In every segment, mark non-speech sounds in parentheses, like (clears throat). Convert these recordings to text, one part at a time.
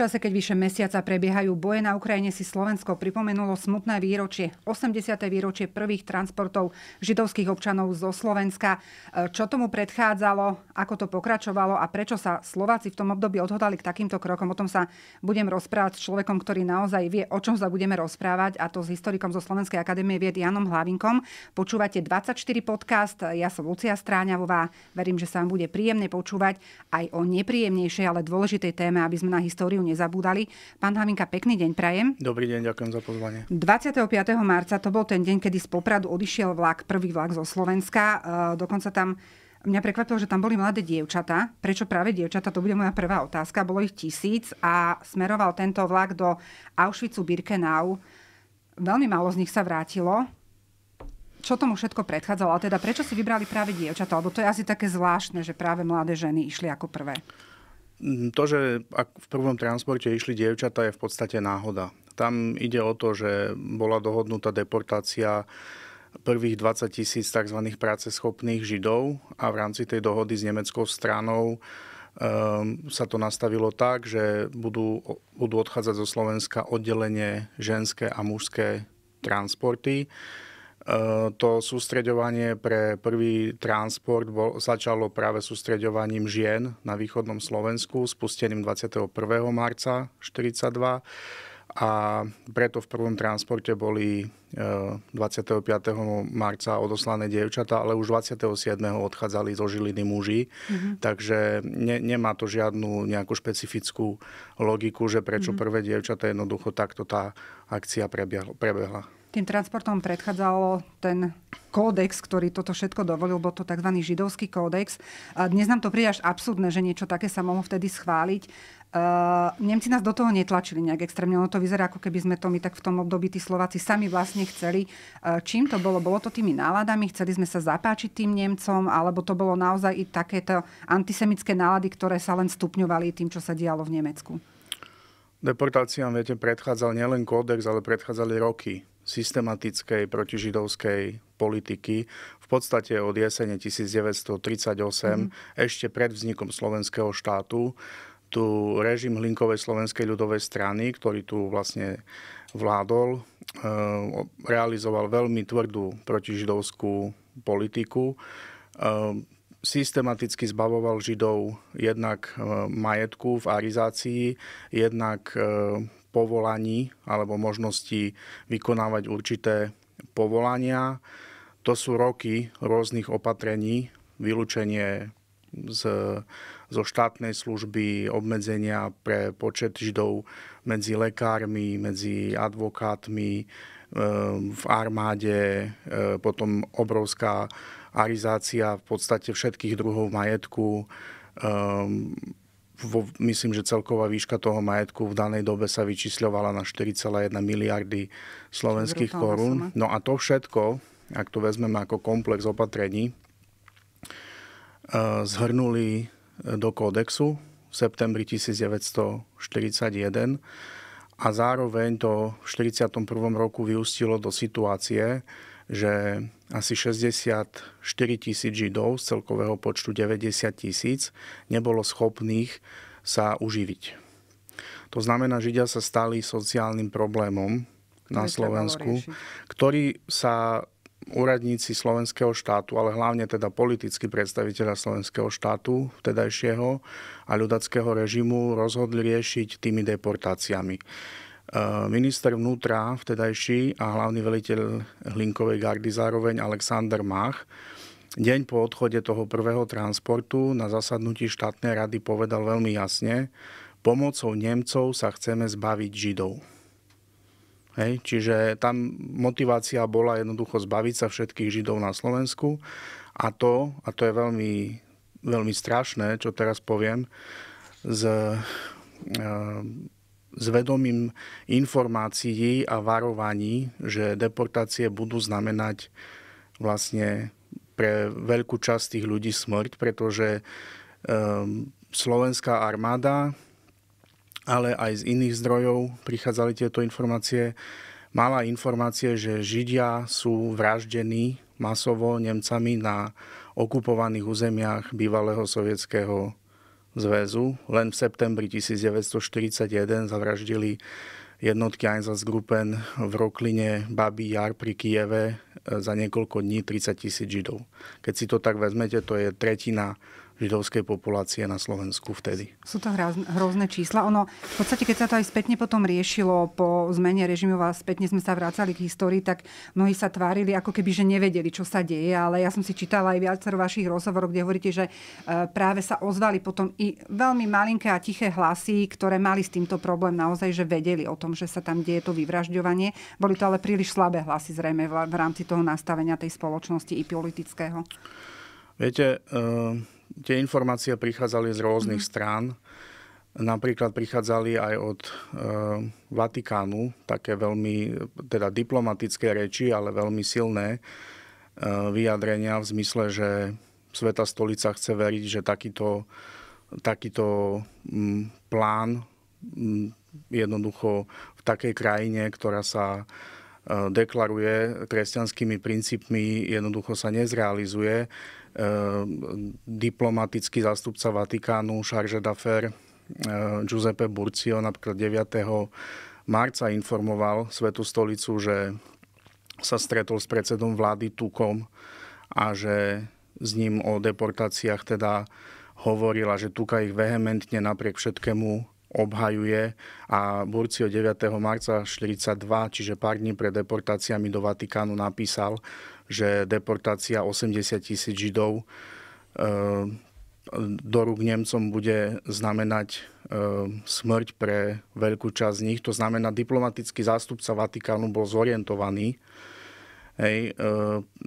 čase, keď vyše mesiaca prebiehajú boje na Ukrajine, si Slovensko pripomenulo smutné výročie, 80. výročie prvých transportov židovských občanov zo Slovenska. E, čo tomu predchádzalo, ako to pokračovalo a prečo sa Slováci v tom období odhodali k takýmto krokom, o tom sa budem rozprávať s človekom, ktorý naozaj vie, o čom sa budeme rozprávať, a to s historikom zo Slovenskej akadémie vied Janom Hlavinkom. Počúvate 24 podcast, ja som Lucia Stráňavová, verím, že sa vám bude príjemne počúvať aj o nepríjemnejšej, ale dôležitej téme, aby sme na históriu nezabúdali. Pán Haminka, pekný deň prajem. Dobrý deň, ďakujem za pozvanie. 25. marca to bol ten deň, kedy z Popradu odišiel vlak, prvý vlak zo Slovenska. E, dokonca tam Mňa prekvapilo, že tam boli mladé dievčatá. Prečo práve dievčatá? To bude moja prvá otázka. Bolo ich tisíc a smeroval tento vlak do Auschwitzu Birkenau. Veľmi málo z nich sa vrátilo. Čo tomu všetko predchádzalo? A teda prečo si vybrali práve dievčatá? Lebo to je asi také zvláštne, že práve mladé ženy išli ako prvé. Mm, to, že ak v prvom transporte išli dievčatá, je v podstate náhoda. Tam ide o to, že bola dohodnutá deportácia prvých 20 tisíc tzv. práceschopných Židov a v rámci tej dohody s nemeckou stranou ehm, sa to nastavilo tak, že budú, budú odchádzať zo Slovenska oddelenie ženské a mužské transporty Eh, to sústreďovanie pre prvý transport bol, začalo práve sústreďovaním žien na východnom Slovensku, spusteným 21. marca 1942 a preto v prvom transporte boli 25. Eh, marca odoslané dievčatá, ale už 27. odchádzali zo Žiliny muži. Mm-hmm. Takže ne, nemá to žiadnu nejakú špecifickú logiku, že prečo mm-hmm. prvé dievčatá jednoducho takto tá akcia prebehla. Tým transportom predchádzalo ten kódex, ktorý toto všetko dovolil, bol to tzv. židovský kódex. A dnes nám to príde až absurdné, že niečo také sa mohlo vtedy schváliť. Uh, Nemci nás do toho netlačili nejak extrémne. Ono to vyzerá, ako keby sme to my tak v tom období tí Slováci sami vlastne chceli. Uh, čím to bolo? Bolo to tými náladami? Chceli sme sa zapáčiť tým Nemcom? Alebo to bolo naozaj i takéto antisemické nálady, ktoré sa len stupňovali tým, čo sa dialo v Nemecku? Deportáciám, viete, predchádzal nielen kódex, ale predchádzali roky systematickej protižidovskej politiky v podstate od jesene 1938 mm-hmm. ešte pred vznikom slovenského štátu tu režim Hlinkovej slovenskej ľudovej strany, ktorý tu vlastne vládol, eh, realizoval veľmi tvrdú protižidovskú politiku. Eh, systematicky zbavoval Židov jednak eh, majetku v arizácii, jednak povolaní alebo možnosti vykonávať určité povolania. To sú roky rôznych opatrení, vylúčenie z, zo štátnej služby, obmedzenia pre počet židov medzi lekármi, medzi advokátmi, e, v armáde, e, potom obrovská arizácia v podstate všetkých druhov majetku, ehm, vo, myslím, že celková výška toho majetku v danej dobe sa vyčísľovala na 4,1 miliardy slovenských korún. No a to všetko, ak to vezmeme ako komplex opatrení, e, zhrnuli e, do kódexu v septembri 1941 a zároveň to v 41. roku vyústilo do situácie, že asi 64 tisíc Židov z celkového počtu 90 tisíc nebolo schopných sa uživiť. To znamená, Židia sa stali sociálnym problémom na Slovensku, ktorý sa úradníci slovenského štátu, ale hlavne teda politickí predstaviteľa slovenského štátu, vtedajšieho a ľudackého režimu rozhodli riešiť tými deportáciami. Eh, minister vnútra vtedajší a hlavný veliteľ Hlinkovej gardy zároveň Alexander Mach deň po odchode toho prvého transportu na zasadnutí štátnej rady povedal veľmi jasne, pomocou Nemcov sa chceme zbaviť Židov. Hej, čiže tam motivácia bola jednoducho zbaviť sa všetkých Židov na Slovensku a to, a to je veľmi, veľmi strašné, čo teraz poviem, z e, s vedomím informácií a varovaní, že deportácie budú znamenať vlastne pre veľkú časť tých ľudí smrť, pretože ehm, slovenská armáda, ale aj z iných zdrojov prichádzali tieto informácie, mala informácie, že Židia sú vraždení masovo Nemcami na okupovaných územiach bývalého sovietského zväzu. Len v septembri 1941 zavraždili jednotky Einsatzgruppen v Rokline Babi Jar pri Kieve e, za niekoľko dní 30 tisíc Židov. Keď si to tak vezmete, to je tretina židovskej populácie na Slovensku vtedy. Sú to hrozné čísla. Ono, v podstate, keď sa to aj spätne potom riešilo po zmene režimu a spätne sme sa vrácali k histórii, tak mnohí sa tvárili, ako keby, že nevedeli, čo sa deje. Ale ja som si čítala aj viacero vašich rozhovorov, kde hovoríte, že e, práve sa ozvali potom i veľmi malinké a tiché hlasy, ktoré mali s týmto problém naozaj, že vedeli o tom, že sa tam deje to vyvražďovanie. Boli to ale príliš slabé hlasy zrejme v rámci toho nastavenia tej spoločnosti i politického. Viete, uh tie informácie prichádzali z rôznych mm. strán. Napríklad prichádzali aj od e, Vatikánu, také veľmi, teda diplomatické reči, ale veľmi silné e, vyjadrenia v zmysle, že Sveta stolica chce veriť, že takýto, takýto m, mm, plán m, mm, jednoducho v takej krajine, ktorá sa eh, deklaruje kresťanskými princípmi, jednoducho sa nezrealizuje Ehm, diplomatický zástupca Vatikánu Charge d'Affaires ehm, Giuseppe Burcio napríklad 9. marca informoval Svetu stolicu, že sa stretol s predsedom vlády Tukom a že s ním o deportáciách teda hovorila, že Tuka ich vehementne napriek všetkému obhajuje a Burcio 9. marca 1942, čiže pár dní pred deportáciami do Vatikánu napísal, že deportácia 80 tisíc Židov eh, do rúk Nemcom bude znamenať eh, smrť pre veľkú časť z nich. To znamená, diplomatický zástupca Vatikánu bol zorientovaný. Hej, eh,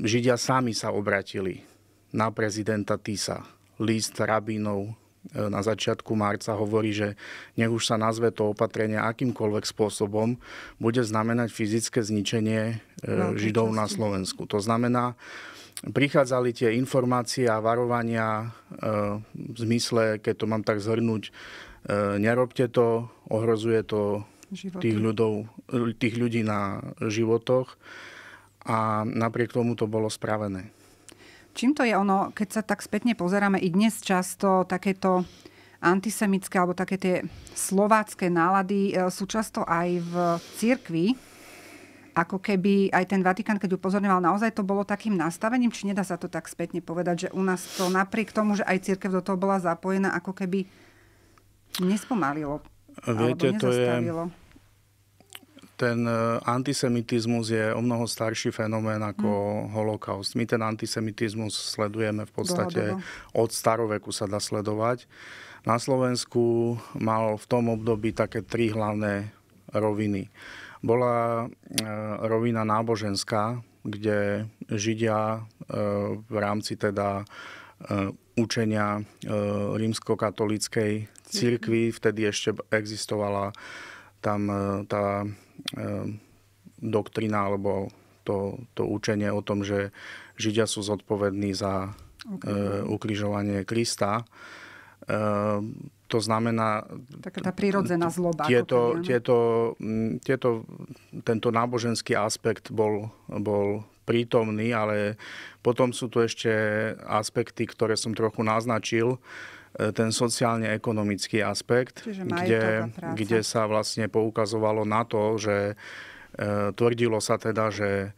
Židia sami sa obratili na prezidenta Tisa. List rabínov E, na začiatku marca hovorí, že nech už sa nazve to opatrenie akýmkoľvek spôsobom, bude znamenať fyzické zničenie Veľkej Židov časti. na Slovensku. To znamená, prichádzali tie informácie a varovania e, v zmysle, keď to mám tak zhrnúť, e, nerobte to, ohrozuje to tých, ľudov, tých ľudí na životoch a napriek tomu to bolo spravené. Čím to je ono, keď sa tak spätne pozeráme, i dnes často takéto antisemické alebo také tie slovácké nálady e, sú často aj v cirkvi, ako keby aj ten Vatikán, keď upozorňoval, naozaj to bolo takým nastavením, či nedá sa to tak spätne povedať, že u nás to napriek tomu, že aj cirkev do toho bola zapojená, ako keby nespomalilo. Viete, to je, ten e, antisemitizmus je o mnoho starší fenomén ako mm. holokaust. My ten antisemitizmus sledujeme v podstate Dlhodobo. od staroveku sa dá sledovať. Na Slovensku mal v tom období také tri hlavné roviny. Bola e, rovina náboženská, kde Židia e, v rámci teda učenia rímskokatolíckej hm. cirkvi, vtedy ešte existovala tam tá Ehm, doktrina alebo to, to učenie o tom, že Židia sú zodpovední za okay. ukrižovanie eh, Krista. Ehm, to znamená... Taká tá prírodzená zloba. Tieto, tieto, mm, tieto, tento náboženský aspekt bol, bol prítomný, ale potom sú tu ešte aspekty, ktoré som trochu naznačil E, ten sociálne-ekonomický aspekt, kde, kde sa vlastne poukazovalo na to, že e, tvrdilo sa teda, že e,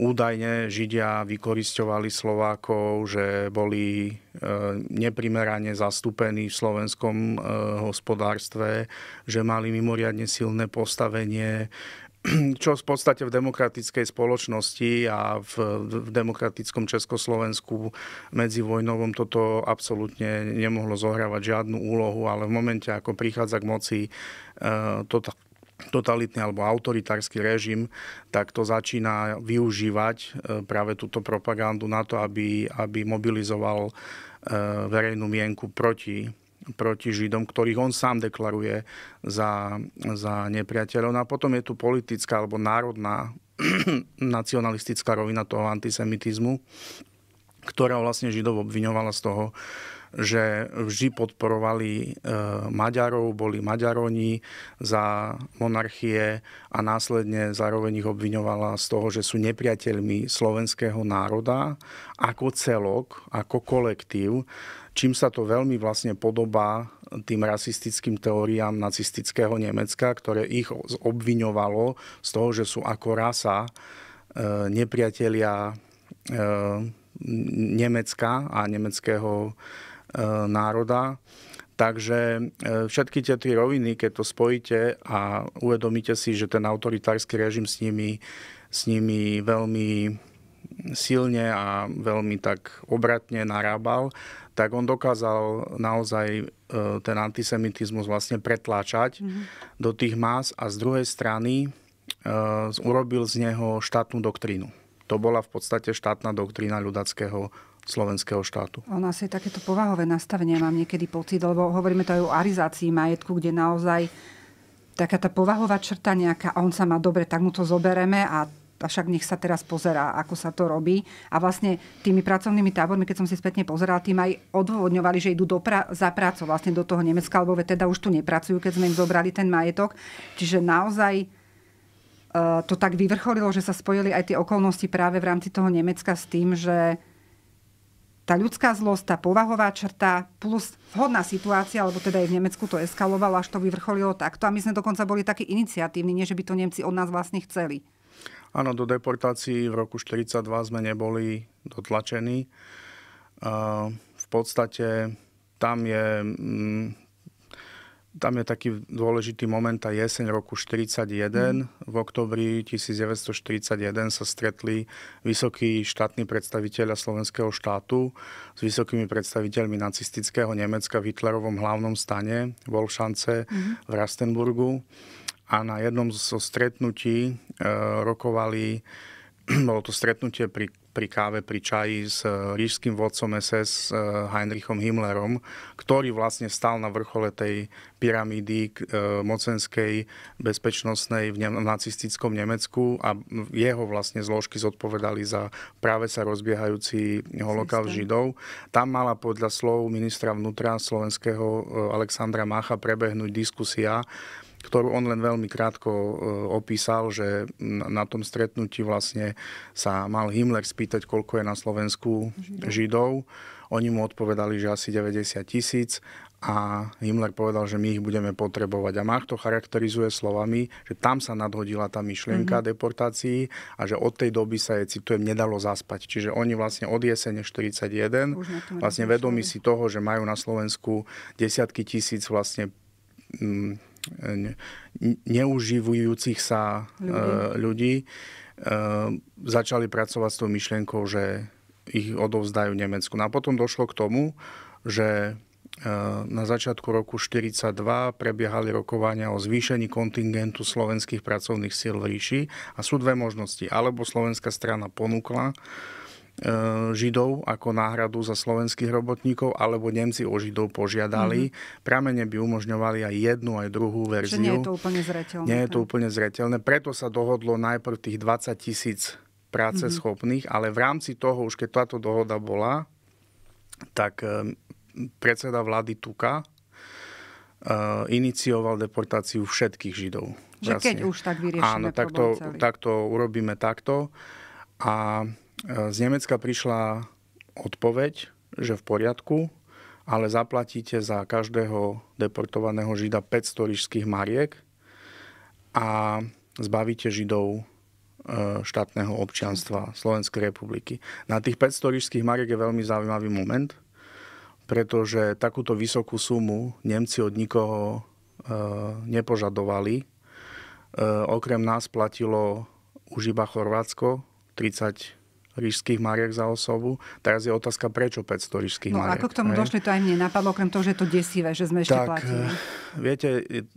údajne Židia vykoristovali Slovákov, že boli neprimerane zastúpení v slovenskom hospodárstve, že mali mimoriadne silné postavenie čo v podstate v demokratickej spoločnosti a v, v demokratickom Československu medzi vojnovom toto absolútne nemohlo zohrávať žiadnu úlohu, ale v momente, ako prichádza k moci e, to, tota-, totalitný alebo autoritársky režim, tak to začína využívať e, práve túto propagandu na to, aby, aby mobilizoval e, verejnú mienku proti proti Židom, ktorých on sám deklaruje za, za nepriateľov. No a potom je tu politická alebo národná (clears throat) nacionalistická rovina toho antisemitizmu, ktorá vlastne Židov obviňovala z toho, že vždy podporovali e, Maďarov, boli Maďaroni za monarchie a následne zároveň ich obviňovala z toho, že sú nepriateľmi slovenského národa ako celok, ako kolektív čím sa to veľmi vlastne podobá tým rasistickým teóriám nacistického Nemecka, ktoré ich obviňovalo z toho, že sú ako rasa e, nepriatelia e, Nemecka a nemeckého e, národa. Takže všetky tie tri roviny, keď to spojíte a uvedomíte si, že ten autoritársky režim s nimi, s nimi veľmi silne a veľmi tak obratne narábal, tak on dokázal naozaj e, ten antisemitizmus vlastne pretláčať mm-hmm. do tých más a z druhej strany e, urobil z neho štátnu doktrínu. To bola v podstate štátna doktrína ľudackého slovenského štátu. On asi takéto povahové nastavenie mám niekedy pocit, lebo hovoríme to aj o arizácii majetku, kde naozaj taká tá povahová črta nejaká, a on sa má dobre, tak mu to zobereme a a však nech sa teraz pozerá, ako sa to robí. A vlastne tými pracovnými tábormi, keď som si spätne pozeral, tým aj odôvodňovali, že idú do pra- za prácu vlastne do toho Nemecka, lebo teda už tu nepracujú, keď sme im zobrali ten majetok. Čiže naozaj e, to tak vyvrcholilo, že sa spojili aj tie okolnosti práve v rámci toho Nemecka s tým, že tá ľudská zlosť, tá povahová črta plus vhodná situácia, alebo teda aj v Nemecku to eskalovalo, až to vyvrcholilo takto. A my sme dokonca boli takí iniciatívni, nie že by to Nemci od nás vlastne chceli. Áno, do deportácií v roku 1942 sme neboli dotlačení. V podstate tam je, mm, tam je taký dôležitý moment, tá jeseň roku 1941. Mm. V oktobri 1941 sa stretli vysokí štátni predstaviteľa slovenského štátu s vysokými predstaviteľmi nacistického Nemecka v Hitlerovom hlavnom stane vo Olšance mm. v Rastenburgu a na jednom zo stretnutí eh, rokovali, (clears throat) bolo to stretnutie pri, pri káve, pri čaji s eh, rížským vodcom SS eh, Heinrichom Himmlerom, ktorý vlastne stal na vrchole tej pyramídy mocenskej, bezpečnostnej v nacistickom Nemecku a jeho vlastne zložky zodpovedali za práve sa rozbiehajúci holokav Židov. Tam mala podľa slov ministra vnútra slovenského Alexandra Macha prebehnúť diskusia, ktorú on len veľmi krátko e, opísal, že na tom stretnutí vlastne sa mal Himmler spýtať, koľko je na Slovensku Židov. Židov. Oni mu odpovedali, že asi 90 tisíc a Himmler povedal, že my ich budeme potrebovať. A Mach to charakterizuje slovami, že tam sa nadhodila tá myšlienka mm-hmm. deportácií a že od tej doby sa je, citujem, nedalo zaspať. Čiže oni vlastne od jesene 41 vlastne vedomi si toho, že majú na Slovensku desiatky tisíc vlastne m, mm, E, neuživujúcich sa e, ľudí, ľudí e, začali pracovať s tou myšlienkou, že ich odovzdajú Nemecku. No a potom došlo k tomu, že na začiatku roku 1942 prebiehali rokovania o zvýšení kontingentu slovenských pracovných síl v ríši a sú dve možnosti. Alebo slovenská strana ponúkla E, Židov ako náhradu za slovenských robotníkov, alebo Nemci o Židov požiadali. Mm-hmm. Pramene by umožňovali aj jednu, aj druhú verziu. Čiže nie je to no. úplne zreteľné. Nie je to úplne zreteľné. Preto sa dohodlo najprv tých 20 tisíc práce mm-hmm. schopných, mhm. ale v rámci toho, už keď táto dohoda bola, tak e, predseda vlády Tuka e, inicioval deportáciu všetkých Židov. Že keď vlastne. už tak vyriešime Áno, tak to, tak to urobíme takto. A z Nemecka prišla odpoveď, že v poriadku, ale zaplatíte za každého deportovaného žida 500 ríšských mariek a zbavíte židov e, štátneho občianstva Slovenskej republiky. Na tých 500 ríšských mariek je veľmi zaujímavý moment, pretože takúto vysokú sumu Nemci od nikoho e, nepožadovali. E, okrem nás platilo už iba Chorvátsko 30 ríšských mariek za osobu. Teraz je otázka, prečo 500 ríšských no, mariach. No ako k tomu hej? došli, to aj mne napadlo, okrem toho, že je to desivé, že sme ešte tak, platili. Eh, viete,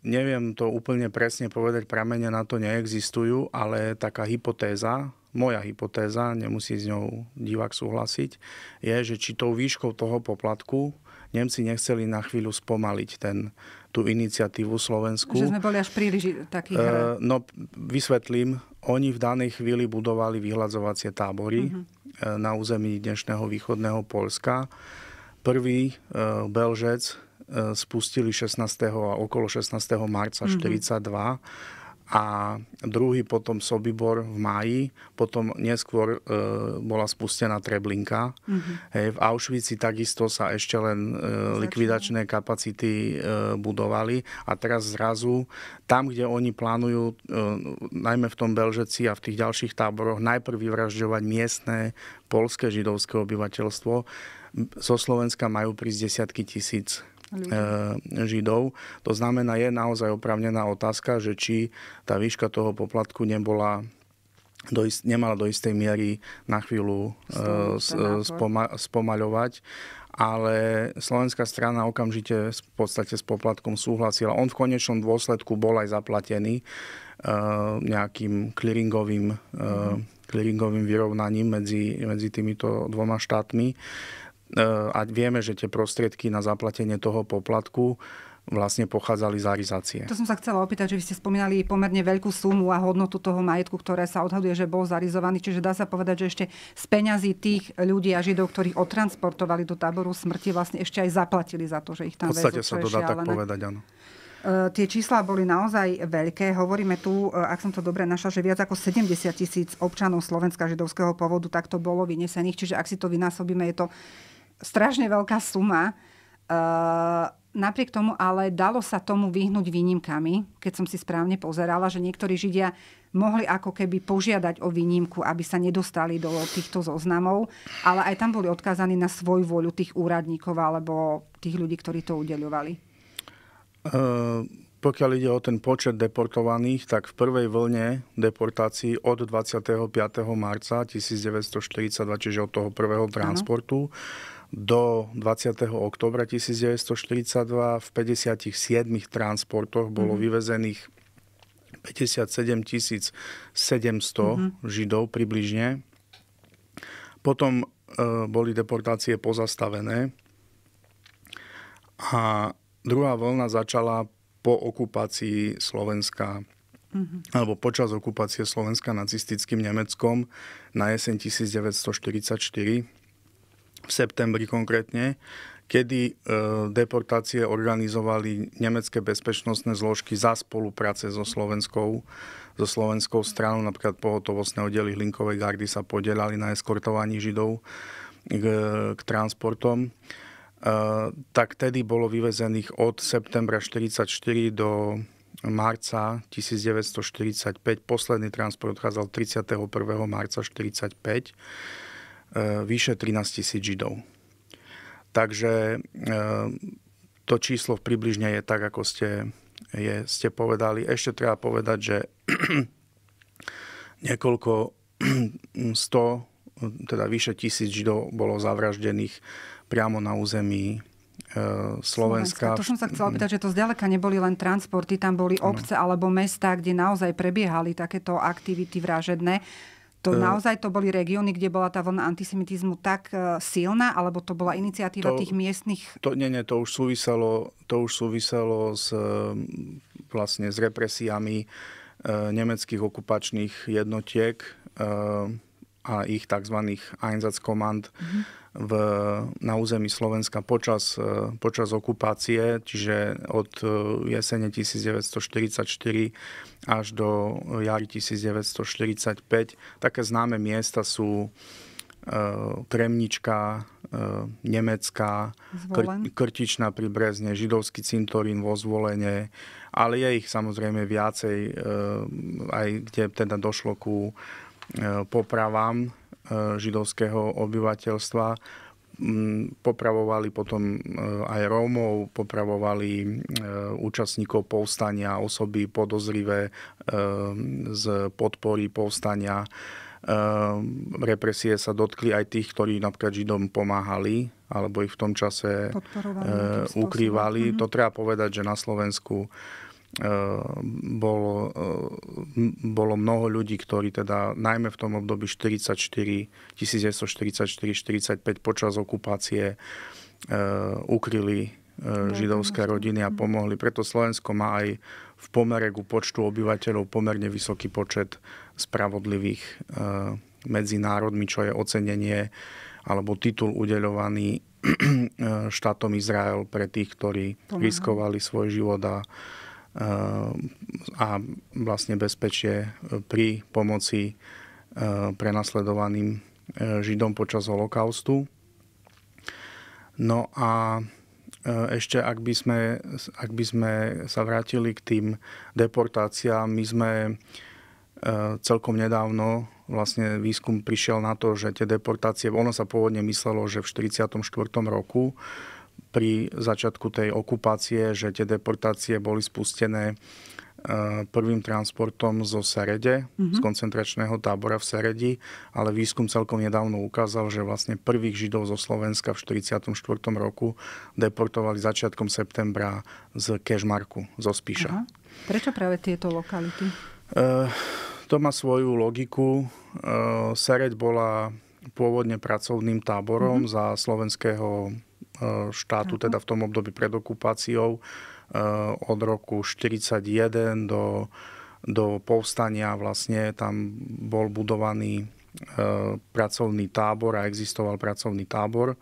neviem to úplne presne povedať, pramene na to neexistujú, ale taká hypotéza, moja hypotéza, nemusí s ňou divák súhlasiť, je, že či tou výškou toho poplatku Nemci nechceli na chvíľu spomaliť ten, tú iniciatívu Slovensku. Že sme boli až príliš takých... E, no, vysvetlím. Oni v danej chvíli budovali vyhľadzovacie tábory mm-hmm. na území dnešného východného Polska. Prvý eh, Belžec eh, spustili 16. a okolo 16. marca 1942. Mm-hmm a druhý potom Sobibor v máji, potom neskôr e, bola spustená Treblinka. Mm-hmm. Hej, v Auschwitzi takisto sa ešte len e, likvidačné kapacity e, budovali a teraz zrazu tam, kde oni plánujú, e, najmä v tom Belžeci a v tých ďalších táboroch, najprv vyvražďovať miestne polské židovské obyvateľstvo, zo Slovenska majú prísť desiatky tisíc E, Židov. To znamená, je naozaj opravnená otázka, že či tá výška toho poplatku nebola do ist, nemala do istej miery na chvíľu e, Slovenska, spoma, spomaľovať, ale slovenská strana okamžite v podstate s poplatkom súhlasila. On v konečnom dôsledku bol aj zaplatený e, nejakým clearingovým, uh, clearingovým vyrovnaním medzi, medzi týmito dvoma štátmi. E, a vieme, že tie prostriedky na zaplatenie toho poplatku vlastne pochádzali z arizácie. To som sa chcela opýtať, že vy ste spomínali pomerne veľkú sumu a hodnotu toho majetku, ktoré sa odhaduje, že bol zarizovaný. Čiže dá sa povedať, že ešte z peňazí tých ľudí a židov, ktorých otransportovali do táboru smrti, vlastne ešte aj zaplatili za to, že ich tam vezú. V podstate sa to dá tak povedať, áno. E, tie čísla boli naozaj veľké. Hovoríme tu, e, ak som to dobre našla, že viac ako 70 tisíc občanov Slovenska židovského pôvodu takto bolo vynesených. Čiže ak si to vynásobíme, je to strašne veľká suma. Uh, Napriek tomu ale dalo sa tomu vyhnúť výnimkami, keď som si správne pozerala, že niektorí Židia mohli ako keby požiadať o výnimku, aby sa nedostali do týchto zoznamov, ale aj tam boli odkázaní na svoju voľu tých úradníkov alebo tých ľudí, ktorí to udeľovali. Uh, pokiaľ ide o ten počet deportovaných, tak v prvej vlne deportácií od 25. marca 1942, čiže od toho prvého transportu, ano do 20. oktobra 1942 v 57 transportoch bolo mm-hmm. vyvezených 57 700 mm-hmm. Židov približne. Potom e, boli deportácie pozastavené a druhá vlna začala po okupácii Slovenska mm-hmm. alebo počas okupácie Slovenska nacistickým Nemeckom na jeseň 1944 v septembri konkrétne, kedy e, deportácie organizovali nemecké bezpečnostné zložky za spolupráce so slovenskou, so slovenskou stranou. Napríklad pohotovostné oddely Hlinkovej gardy sa podielali na eskortovaní Židov k, k transportom. E, tak tedy bolo vyvezených od septembra 1944 do marca 1945. Posledný transport odchádzal 31. marca 1945 E, vyše 13 tisíc Židov. Takže e, to číslo približne je tak, ako ste, je, ste povedali. Ešte treba povedať, že (clears throat) niekoľko 100, (clears throat) teda vyše tisíc Židov bolo zavraždených priamo na území e, Slovenska. Slovenska. To som sa chcela pýtať, že to zďaleka neboli len transporty, tam boli obce no. alebo mesta, kde naozaj prebiehali takéto aktivity vražedné. To eh. naozaj to boli regióny, kde bola tá vlna antisemitizmu tak eh, silná, alebo to bola iniciatíva to, tých miestnych? To, nie, nie, to už súviselo, to už súviselo s, eh, vlastne s represiami nemeckých okupačných jednotiek a ich tzv. Einsatzkommand mm-hmm. v, na území Slovenska počas, e, počas okupácie, čiže od e, jesene 1944 až do jari 1945. Také známe miesta sú Kremnička, e, Nemecká, Kr- Krtičná pri Brezne, Židovský cintorín vo Zvolene, ale je ich samozrejme viacej, aj kde teda došlo ku E, popravám e, židovského obyvateľstva. Mm, popravovali potom e, aj Rómov, popravovali účastníkov povstania, osoby podozrivé z podpory povstania. Represie sa dotkli aj tých, ktorí napríklad Židom pomáhali alebo ich v tom čase ukrývali. To mhm. treba povedať, že na Slovensku Eh, bolo, eh, bolo mnoho ľudí, ktorí teda najmä v tom období 44, 1944-45 počas okupácie eh, ukryli židovské rodiny a mhm. pomohli. Preto Slovensko má aj v pomere ku počtu obyvateľov pomerne vysoký počet spravodlivých medzi národmi, čo je ocenenie alebo titul udeľovaný štátom Izrael pre tých, ktorí riskovali svoj život a a vlastne bezpečie pri pomoci e, prenasledovaným e, Židom počas holokaustu. No a e, ešte ak by, sme, ak by sme sa vrátili k tým deportáciám, my sme celkom nedávno vlastne výskum prišiel na to, že tie deportácie, ono sa pôvodne myslelo, že v 1944 roku pri začiatku tej okupácie, že tie deportácie boli spustené e, prvým transportom zo Serede, mm-hmm. z mhm. koncentračného tábora v Seredi, ale výskum celkom nedávno ukázal, že vlastne prvých Židov zo Slovenska v 1944. roku deportovali začiatkom septembra z Kešmarku, zo Spíša. Aha. Prečo práve tieto lokality? E, to má svoju logiku. E, bola pôvodne pracovným táborom mm-hmm. za slovenského Eh, štátu, teda v tom období pred okupáciou eh, od roku 1941 do, do povstania vlastne tam bol budovaný eh, pracovný tábor a existoval pracovný tábor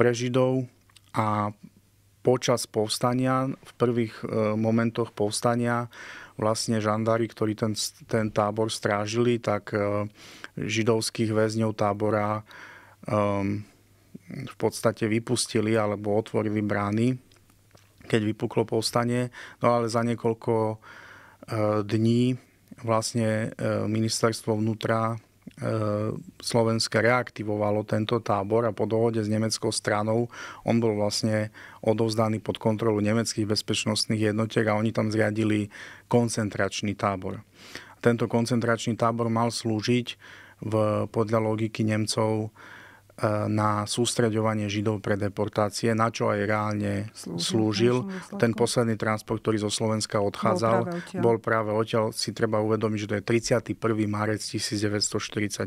pre Židov a počas povstania, v prvých momentoch povstania vlastne žandári, ktorí ten, ten tábor strážili, tak židovských väzňov tábora um, v podstate vypustili alebo otvorili brány, keď vypuklo povstanie. No ale za niekoľko e, dní vlastne e, ministerstvo vnútra e, Slovenska reaktivovalo tento tábor a po dohode s nemeckou stranou on bol vlastne odovzdaný pod kontrolu nemeckých bezpečnostných jednotiek a oni tam zriadili koncentračný tábor. Tento koncentračný tábor mal slúžiť v, podľa logiky Nemcov E, na sústreďovanie Židov pre deportácie, na čo aj reálne slúžil. slúžil. Ten posledný transport, ktorý zo Slovenska odchádzal, bol práve odtiaľ. Si treba uvedomiť, že to je 31. marec 1945,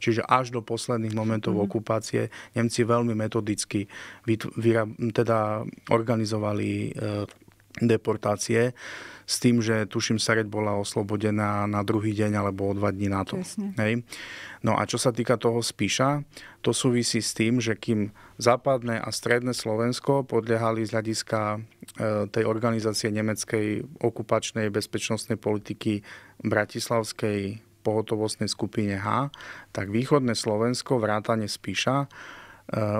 čiže až do posledných momentov mm-hmm. okupácie Nemci veľmi metodicky vyra- teda organizovali e, deportácie s tým, že tuším Saret bola oslobodená na druhý deň alebo o dva dní na to. Hej. No a čo sa týka toho Spíša, to súvisí s tým, že kým západné a stredné Slovensko podliehali z hľadiska e, tej organizácie nemeckej okupačnej bezpečnostnej politiky bratislavskej pohotovostnej skupine H, tak východné Slovensko, vrátane Spíša, e,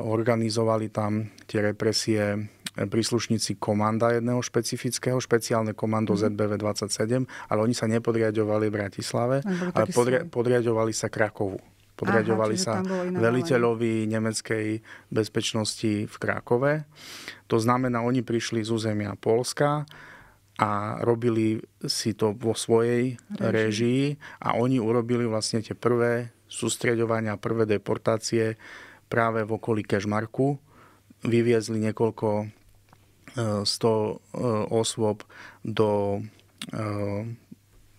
organizovali tam tie represie príslušníci komanda jedného špecifického, špeciálne komando mm. ZBV 27, ale oni sa nepodriadovali v Bratislave, ale podri- podriadovali sa Krakovu. Podriadovali Aha, sa veliteľovi nemeckej bezpečnosti v Krakove. To znamená, oni prišli z územia Polska, a robili si to vo svojej režii a oni urobili vlastne tie prvé sústreďovania, prvé deportácie práve v okolí Kešmarku. Vyviezli niekoľko 100 e, osôb do, e,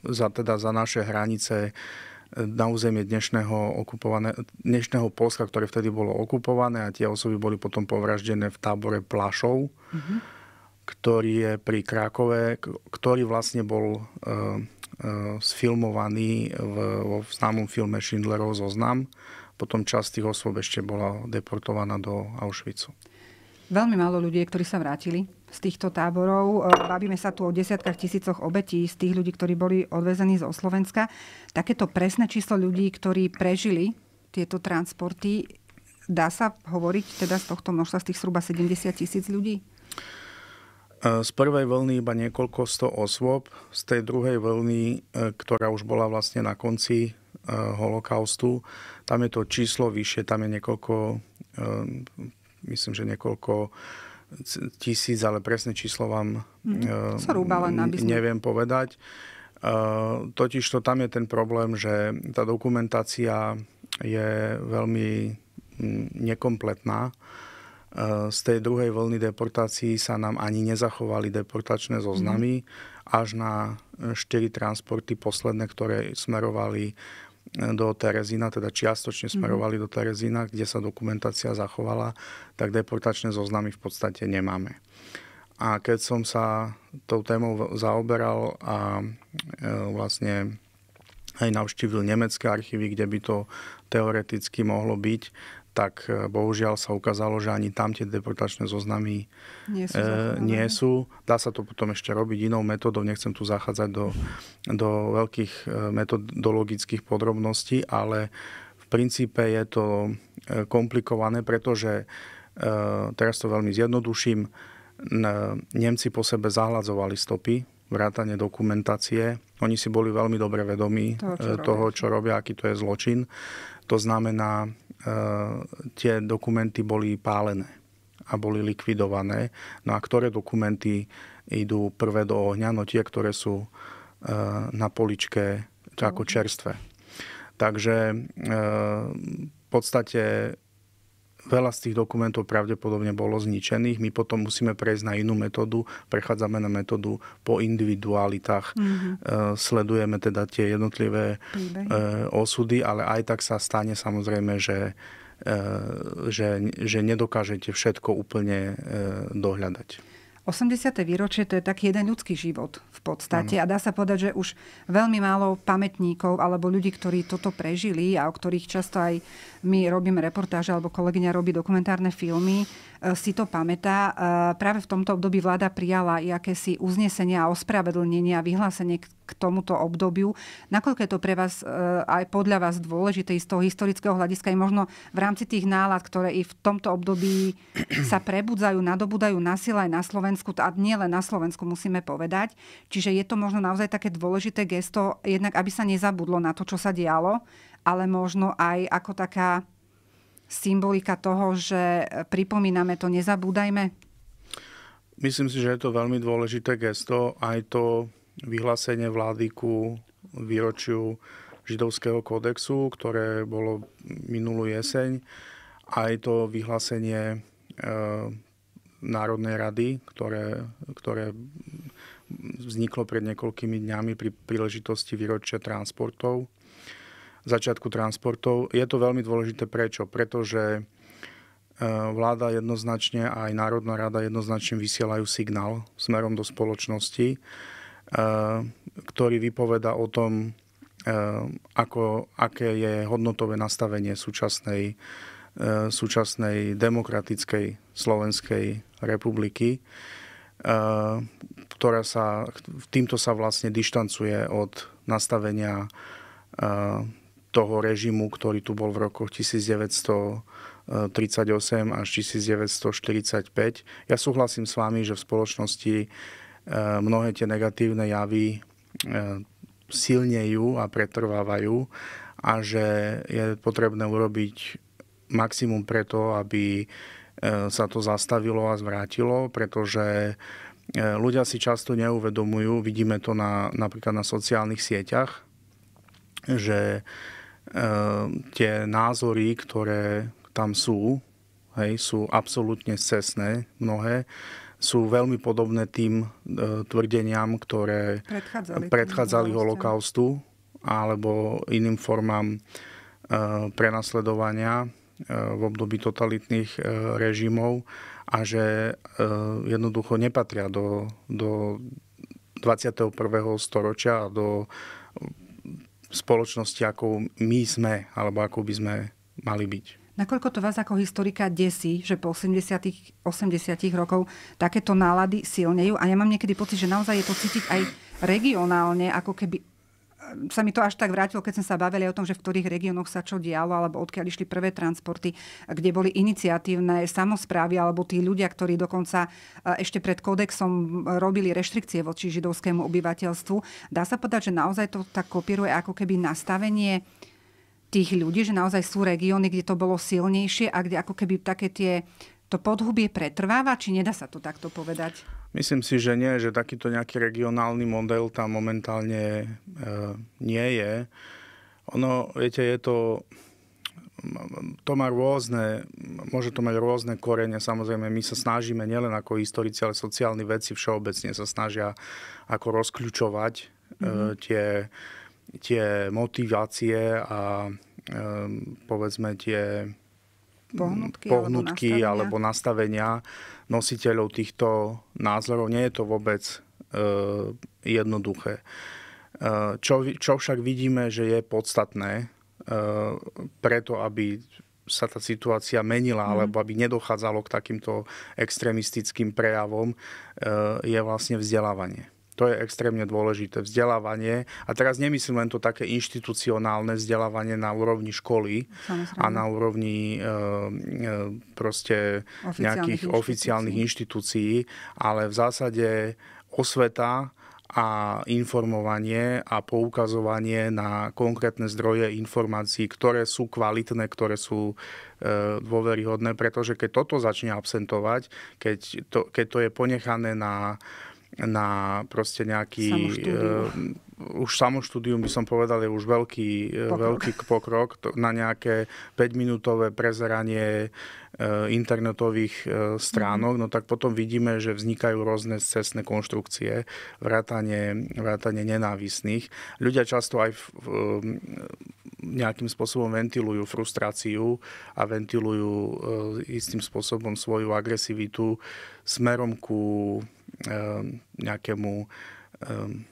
za, teda za naše hranice e, na územie dnešného, okupované, dnešného Polska, ktoré vtedy bolo okupované a tie osoby boli potom povraždené v tábore Plašov, mm-hmm. ktorý je pri Krakove, ktorý vlastne bol e, e, sfilmovaný v, vo známom filme Schindlerov zoznam. Potom časť tých osôb ešte bola deportovaná do Auschwitzu. Veľmi málo ľudí, ktorí sa vrátili z týchto táborov. E, bavíme sa tu o desiatkách tisícoch obetí z tých ľudí, ktorí boli odvezení zo Slovenska. Takéto presné číslo ľudí, ktorí prežili tieto transporty, dá sa hovoriť teda z tohto množstva, z tých zhruba 70 tisíc ľudí? E, z prvej vlny iba niekoľko sto osôb, z tej druhej vlny, e, ktorá už bola vlastne na konci holokaustu, tam je to číslo vyššie, tam je niekoľko myslím, že niekoľko tisíc, ale presné číslo vám mm, e, neviem povedať. E, totiž to tam je ten problém, že tá dokumentácia je veľmi nekompletná. E, z tej druhej vlny deportácií sa nám ani nezachovali deportačné zoznamy, mm. až na štyri transporty posledné, ktoré smerovali do Terezína, teda čiastočne mhm. smerovali do Terezína, kde sa dokumentácia zachovala, tak deportačné zoznamy v podstate nemáme. A keď som sa tou témou zaoberal a e, vlastne aj navštívil nemecké archívy, kde by to teoreticky mohlo byť, tak eh, bohužiaľ sa ukázalo, že ani tam tie deportačné zoznamy nie sú. E, nie sú. Dá sa to potom ešte robiť inou metodou, nechcem tu zachádzať do, do veľkých eh, metodologických podrobností, ale v princípe je to komplikované, pretože e, teraz to veľmi zjednoduším, Nemci po sebe zahľadzovali stopy vrátane dokumentácie. Oni si boli veľmi dobre vedomí toho, čo, toho, čo robia, aký to je zločin. To znamená, e, tie dokumenty boli pálené a boli likvidované. No a ktoré dokumenty idú prvé do ohňa? No tie, ktoré sú e, na poličke ako mhm. čerstvé. Takže e, v podstate veľa z tých dokumentov pravdepodobne bolo zničených. My potom musíme prejsť na inú metódu. Prechádzame na metódu po individualitách. Mm-hmm. Sledujeme teda tie jednotlivé Príbehy. E, osudy, ale aj tak sa stane samozrejme, že e, že, že nedokážete všetko úplne dohľadať. 80. výročie to je taký jeden ľudský život v podstate ano. a dá sa povedať, že už veľmi málo pamätníkov alebo ľudí, ktorí toto prežili a o ktorých často aj my robíme reportáže alebo kolegyňa robí dokumentárne filmy, e, si to pamätá. E, práve v tomto období vláda prijala jakési uznesenia a ospravedlnenia a vyhlásenie k tomuto obdobiu. Nakoľko je to pre vás e, aj podľa vás dôležité z toho historického hľadiska aj možno v rámci tých nálad, ktoré i v tomto období sa prebudzajú, nadobúdajú na sile aj na Slovensku a nie len na Slovensku musíme povedať. Čiže je to možno naozaj také dôležité gesto, jednak aby sa nezabudlo na to, čo sa dialo ale možno aj ako taká symbolika toho, že pripomíname to, nezabúdajme? Myslím si, že je to veľmi dôležité gesto, aj to vyhlásenie vlády ku výročiu židovského kódexu, ktoré bolo minulú jeseň, aj to vyhlásenie e, Národnej rady, ktoré, ktoré vzniklo pred niekoľkými dňami pri príležitosti výročia transportov začiatku transportov. Je to veľmi dôležité. Prečo? Pretože e, vláda jednoznačne a aj Národná rada jednoznačne vysielajú signál smerom do spoločnosti, e, ktorý vypoveda o tom, e, ako, aké je hodnotové nastavenie súčasnej, súčasnej demokratickej Slovenskej republiky, ktorá sa, týmto sa vlastne dištancuje od nastavenia toho režimu, ktorý tu bol v rokoch 1938 až 1945. Ja súhlasím s vami, že v spoločnosti e, mnohé tie negatívne javy e, silnejú a pretrvávajú a že je potrebné urobiť maximum preto, aby e, sa to zastavilo a zvrátilo, pretože ľudia si často neuvedomujú, vidíme to na, napríklad na sociálnych sieťach, že Ehm, tie názory, ktoré tam sú, hej, sú absolútne cestné mnohé, sú veľmi podobné tým e, tvrdeniam, ktoré predchádzali, predchádzali holokaustu alebo iným formám e, prenasledovania e, v období totalitných e, režimov a že e, jednoducho nepatria do, do 21. storočia a do spoločnosti, ako my sme, alebo ako by sme mali byť. Nakoľko to vás ako historika desí, že po 80 80 rokov takéto nálady silnejú a ja mám niekedy pocit, že naozaj je to cítiť aj regionálne, ako keby sa mi to až tak vrátilo, keď sme sa bavili o tom, že v ktorých regiónoch sa čo dialo, alebo odkiaľ išli prvé transporty, kde boli iniciatívne samozprávy, alebo tí ľudia, ktorí dokonca e, ešte pred kódexom robili reštrikcie voči židovskému obyvateľstvu. Dá sa povedať, že naozaj to tak kopíruje ako keby nastavenie tých ľudí, že naozaj sú regióny, kde to bolo silnejšie a kde ako keby také tie to podhubie pretrváva, či nedá sa to takto povedať? Myslím si, že nie, že takýto nejaký regionálny model tam momentálne e, nie je. Ono, viete, je to... To má rôzne, môže to mať rôzne korene. Samozrejme, my sa snažíme nielen ako historici, ale sociálni veci všeobecne sa snažia ako rozkľúčovať mm-hmm. E, tie, tie motivácie a e, povedzme tie pohnutky, mm, pohnutky alebo, nastavenia. alebo nastavenia nositeľov týchto názorov. Nie je to vôbec uh, jednoduché. Uh, čo, čo však vidíme, že je podstatné uh, preto, aby sa tá situácia menila, mm. alebo aby nedochádzalo k takýmto extrémistickým prejavom, je vlastne vzdelávanie. To je extrémne dôležité. Vzdelávanie. A teraz nemyslím len to také inštitucionálne vzdelávanie na úrovni školy Samozrejme. a na úrovni e, e, proste oficiálnych nejakých inštitúcií. oficiálnych inštitúcií, ale v zásade osveta a informovanie a poukazovanie na konkrétne zdroje informácií, ktoré sú kvalitné, ktoré sú eh, dôveryhodné, pretože keď toto začne absentovať, keď to, keď to je ponechané na na proste nejaký... Samoštúdium. Uh, už samoštúdium by som povedal je už veľký eh, pokrok, veľký pokrok to, na nejaké 5-minútové prezeranie uh, internetových uh, stránok, mm-hmm. no tak potom vidíme, že vznikajú rôzne cestné konštrukcie, vrátanie, vrátanie nenávisných. Ľudia často aj v, nejakým spôsobom ventilujú frustráciu a ventilujú istým spôsobom svoju agresivitu smerom ku Ehm, nejakému ehm,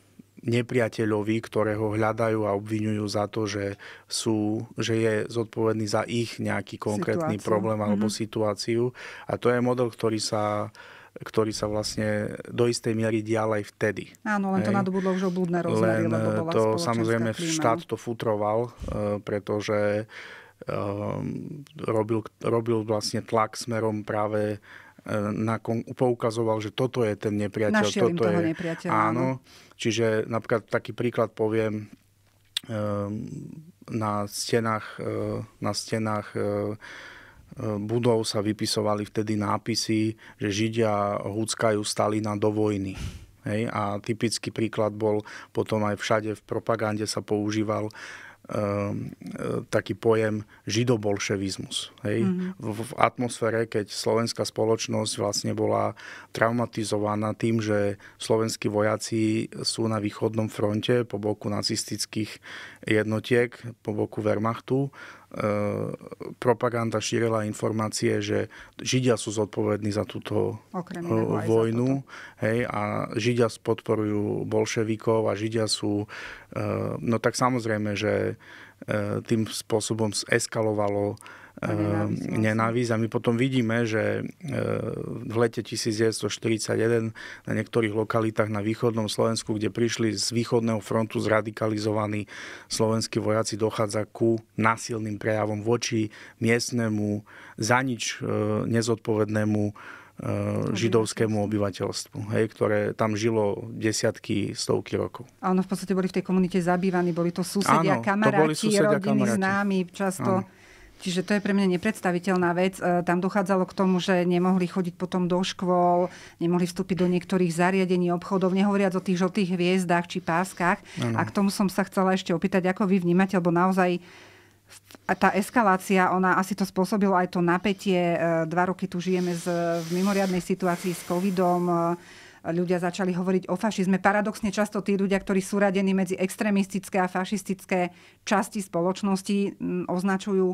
nepriateľovi, ktorého hľadajú a obvinujú za to, že, sú, že je zodpovedný za ich nejaký konkrétny situáciu. problém alebo mm-hmm. situáciu. A to je model, ktorý sa ktorý sa vlastne do istej miery dial aj vtedy. Áno, len Hej. to nadobudlo už oblúdne rozmery, len lebo bola to samozrejme klíma. štát to futroval, eh, pretože ehm, robil, robil vlastne tlak smerom práve na, poukazoval, že toto je ten nepriateľ. Našiel toto toho je, nepriateľa. Áno. Čiže napríklad taký príklad poviem, ehm, na stenách, e, na stenách e, e, budov sa vypisovali vtedy nápisy, že Židia húckajú Stalina do vojny. Hej? A typický príklad bol potom aj všade v propagande sa používal Ehm, e, taký pojem židobolševizmus. Hej? Mm-hmm. V, v atmosfére, keď slovenská spoločnosť vlastne bola traumatizovaná tým, že slovenskí vojaci sú na východnom fronte po boku nacistických jednotiek, po boku Wehrmachtu E, propaganda šírila informácie, že Židia sú zodpovední za túto Okrem e, vojnu za hej, a Židia podporujú bolševikov a Židia sú... E, no tak samozrejme, že tým spôsobom eskalovalo Ehm, nenávisť. nenávisť. A my potom vidíme, že eh, v lete 1941 na niektorých lokalitách na východnom Slovensku, kde prišli z východného frontu zradikalizovaní slovenskí vojaci, dochádza ku násilným prejavom voči miestnemu, za nič eh, nezodpovednému eh, židovskému obyvateľstvu, hej, ktoré tam žilo desiatky, stovky rokov. Áno, v podstate boli v tej komunite zabývaní, boli to susedia, Áno, kamaráti, to boli susedia, rodiny, kamaráti. známi, často... Áno Čiže to je pre mňa nepredstaviteľná vec. E, tam dochádzalo k tomu, že nemohli chodiť potom do škôl, nemohli vstúpiť do niektorých zariadení, obchodov, nehovoriac o tých žltých hviezdách či páskach. Ano. A k tomu som sa chcela ešte opýtať, ako vy vnímate, lebo naozaj a tá eskalácia, ona asi to spôsobilo aj to napätie. E, dva roky tu žijeme z, v mimoriadnej situácii s covidom e, ľudia začali hovoriť o fašizme. Paradoxne často tí ľudia, ktorí sú radení medzi extrémistické a fašistické časti spoločnosti, označujú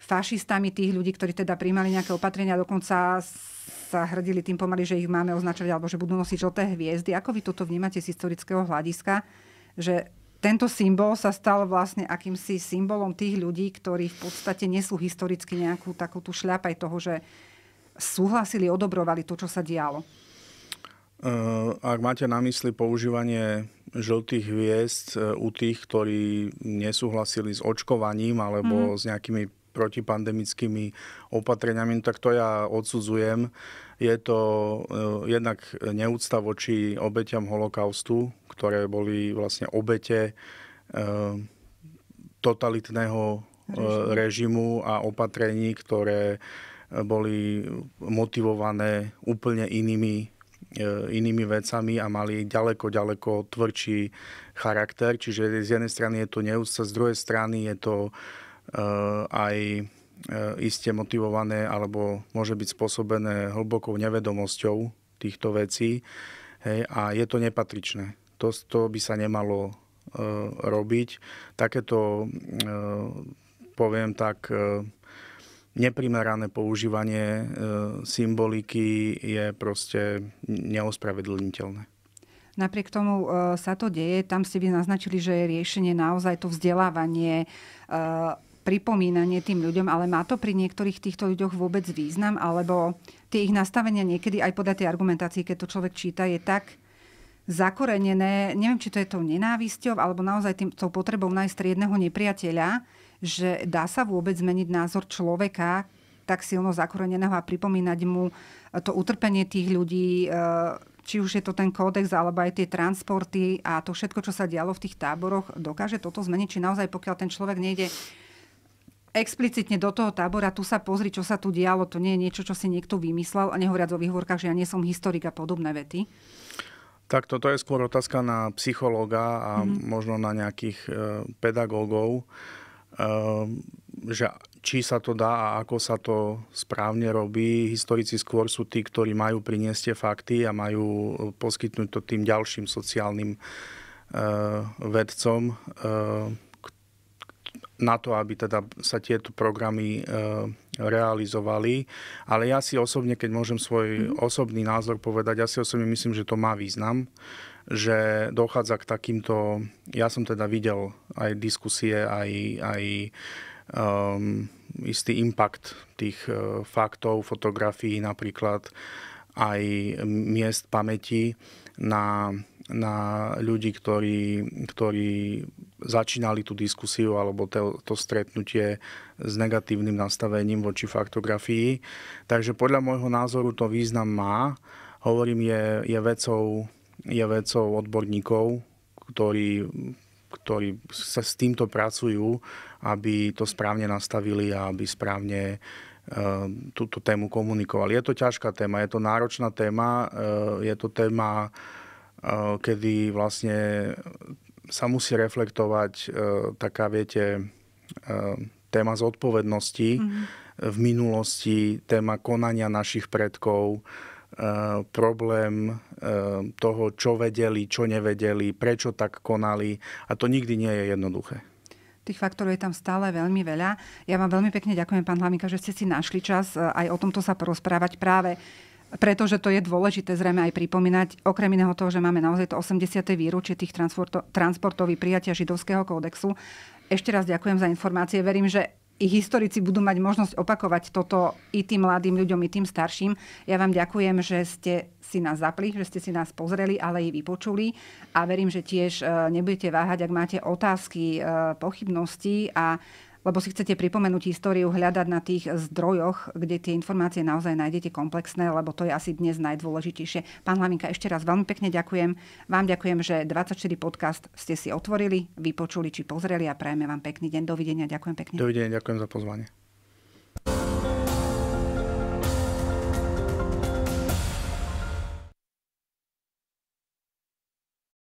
fašistami tých ľudí, ktorí teda príjmali nejaké opatrenia, dokonca sa hrdili tým pomaly, že ich máme označovať alebo že budú nosiť žlté hviezdy. Ako vy toto vnímate z historického hľadiska, že tento symbol sa stal vlastne akýmsi symbolom tých ľudí, ktorí v podstate nesú historicky nejakú takú tú šľapaj toho, že súhlasili, odobrovali to, čo sa dialo. Eh, ak máte na mysli používanie žltých hviezd eh, u tých, ktorí nesúhlasili s očkovaním alebo mm s nejakými protipandemickými opatreniami, no tak to ja odsudzujem. Je to eh, jednak neúcta voči obetiam holokaustu, ktoré boli vlastne obete eh, totalitného eh, režimu a opatrení, ktoré boli motivované úplne inými inými vecami a mali ďaleko, ďaleko tvrdší charakter. Čiže z jednej strany je to neúcta, z druhej strany je to Eh, aj eh, iste motivované alebo môže byť spôsobené hlbokou nevedomosťou týchto vecí hej, a je to nepatričné. To, to by sa nemalo e, robiť. Takéto, e, poviem tak, e, neprimerané používanie e, symboliky je proste neospravedlniteľné. Napriek tomu e, sa to deje, tam ste vy naznačili, že je riešenie naozaj to vzdelávanie e, pripomínanie tým ľuďom, ale má to pri niektorých týchto ľuďoch vôbec význam, alebo tie ich nastavenia niekedy aj podľa tej argumentácii, keď to človek číta, je tak zakorenené, neviem, či to je tou nenávisťou, alebo naozaj tým, tou potrebou nájsť jedného nepriateľa, že dá sa vôbec zmeniť názor človeka tak silno zakoreneného a pripomínať mu to utrpenie tých ľudí, e, či už je to ten kódex, alebo aj tie transporty a to všetko, čo sa dialo v tých táboroch, dokáže toto zmeniť, či naozaj pokiaľ ten človek nejde explicitne do toho tábora, tu sa pozri, čo sa tu dialo, to nie je niečo, čo si niekto vymyslel a nehovoriac o výhovorkách, že ja nie som historik a podobné vety. Tak toto je skôr otázka na psychológa a mm-hmm. možno na nejakých e, pedagógov, e, že či sa to dá a ako sa to správne robí. Historici skôr sú tí, ktorí majú priniesť tie fakty a majú e, poskytnúť to tým ďalším sociálnym e, vedcom. E, na to, aby teda sa tieto programy e, realizovali. Ale ja si osobne, keď môžem svoj mm-hmm. osobný názor povedať, ja si osobne myslím, že to má význam, že dochádza k takýmto... Ja som teda videl aj diskusie, aj, aj um, istý impact tých uh, faktov, fotografií napríklad, aj miest pamäti na na ľudí, ktorí, ktorí začínali tú diskusiu alebo to, to stretnutie s negatívnym nastavením voči faktografii. Takže podľa môjho názoru to význam má. Hovorím, je, je, vecou, je vecou odborníkov, ktorí, ktorí sa s týmto pracujú, aby to správne nastavili a aby správne e, túto tému komunikovali. Je to ťažká téma, je to náročná téma, e, je to téma Eh, kedy vlastne sa musí reflektovať eh, taká, viete, eh, téma zodpovednosti mm-hmm. v minulosti, téma konania našich predkov, problém toho, čo vedeli, čo nevedeli, prečo tak konali. A to nikdy nie je jednoduché. Tých faktorov je tam stále veľmi veľa. Ja vám veľmi pekne ďakujem, pán Hlamika, že ste si našli čas aj o tomto sa porozprávať práve pretože to je dôležité zrejme aj pripomínať, okrem iného toho, že máme naozaj to 80. výročie tých transporto- transportových prijatia židovského kódexu. Ešte raz ďakujem za informácie. Verím, že i historici budú mať možnosť opakovať toto i tým mladým ľuďom, i tým starším. Ja vám ďakujem, že ste si nás zapli, že ste si nás pozreli, ale i vypočuli a verím, že tiež e, nebudete váhať, ak máte otázky, e, pochybnosti a lebo si chcete pripomenúť históriu, hľadať na tých zdrojoch, kde tie informácie naozaj nájdete komplexné, lebo to je asi dnes najdôležitejšie. Pán Laminka, ešte raz veľmi pekne ďakujem. Vám ďakujem, že 24 podcast ste si otvorili, vypočuli či pozreli a prajeme vám pekný deň. Dovidenia, ďakujem pekne. Dovidenia, ďakujem za pozvanie.